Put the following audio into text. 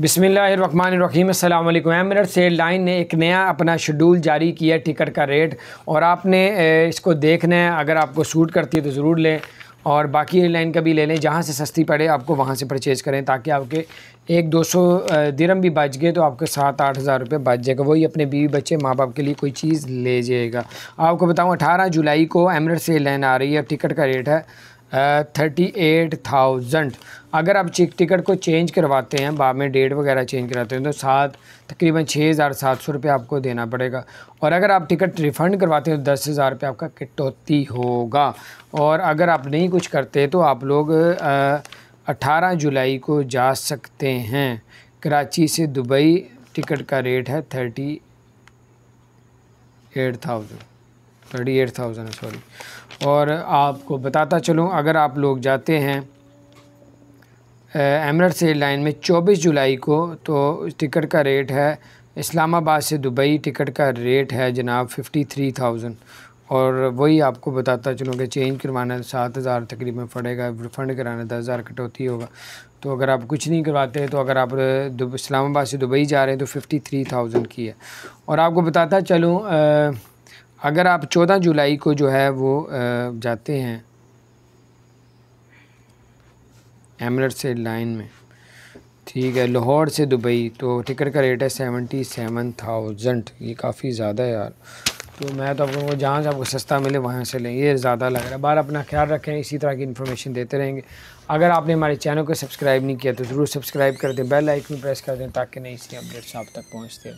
बिसमीम अल्लाम Emirates airline ने एक नया अपना शेड्यूल जारी किया टिकट का रेट और आपने इसको देखना है अगर आपको सूट करती है तो ज़रूर लें और बाकी एयरलाइन का भी ले लें जहाँ से सस्ती पड़े आपको वहाँ से परचेज़ करें ताकि आपके एक दो सौ दिरम भी बच गए तो आपके सात आठ हज़ार रुपये बच जाएगा वही अपने बीवी बच्चे माँ बाप के लिए कोई चीज़ ले जाएगा आपको बताऊँ अठारह जुलाई को एमरेट्स एयरलाइन आ रही है टिकट का रेट है थर्टी एट थाउजेंड अगर आप चिक टिकट को चेंज करवाते हैं बाद में डेट वगैरह चेंज कराते हैं तो सात तकरीबन छः हज़ार सात सौ रुपये आपको देना पड़ेगा और अगर आप टिकट रिफ़ंड करवाते हैं तो दस हज़ार रुपये आपका कटौती होगा और अगर आप नहीं कुछ करते तो आप लोग अठारह जुलाई को जा सकते हैं कराची से दुबई टिकट का रेट है thirty eight thousand thirty eight thousand sorry और आपको बताता चलूँ अगर आप लोग जाते हैं से लाइन में चौबीस जुलाई को तो टिकट का रेट है इस्लामाबाद से दुबई टिकट का रेट है जनाब फिफ्टी थ्री थाउजेंड और वही आपको बताता चलूँ कि चेंज करवाना सात हज़ार तकरीबन पड़ेगा रिफ़ंड कराना दस हज़ार कटौती होगा तो अगर आप कुछ नहीं करवाते तो अगर आप इस्लामाबाद से दुबई जा रहे हैं तो फिफ्टी थ्री थाउजेंड की है और आपको बताता चलूँ अगर आप चौदह जुलाई को जो है वो जाते हैं से लाइन में ठीक है लाहौर से दुबई तो टिकट का रेट है सेवेंटी सेवन थाउजेंड ये काफ़ी ज़्यादा है यार तो मैं तो आपको जहाँ से आपको सस्ता मिले वहाँ से लें ये ज़्यादा लग रहा है बार अपना ख्याल रखें इसी तरह की इन्फॉर्मेशन देते रहेंगे अगर आपने हमारे चैनल को सब्सक्राइब नहीं किया तो ज़रूर सब्सक्राइब कर दें बेल आइकन प्रेस कर दें ताकि नई सी अपडेट्स आप तक पहुँचते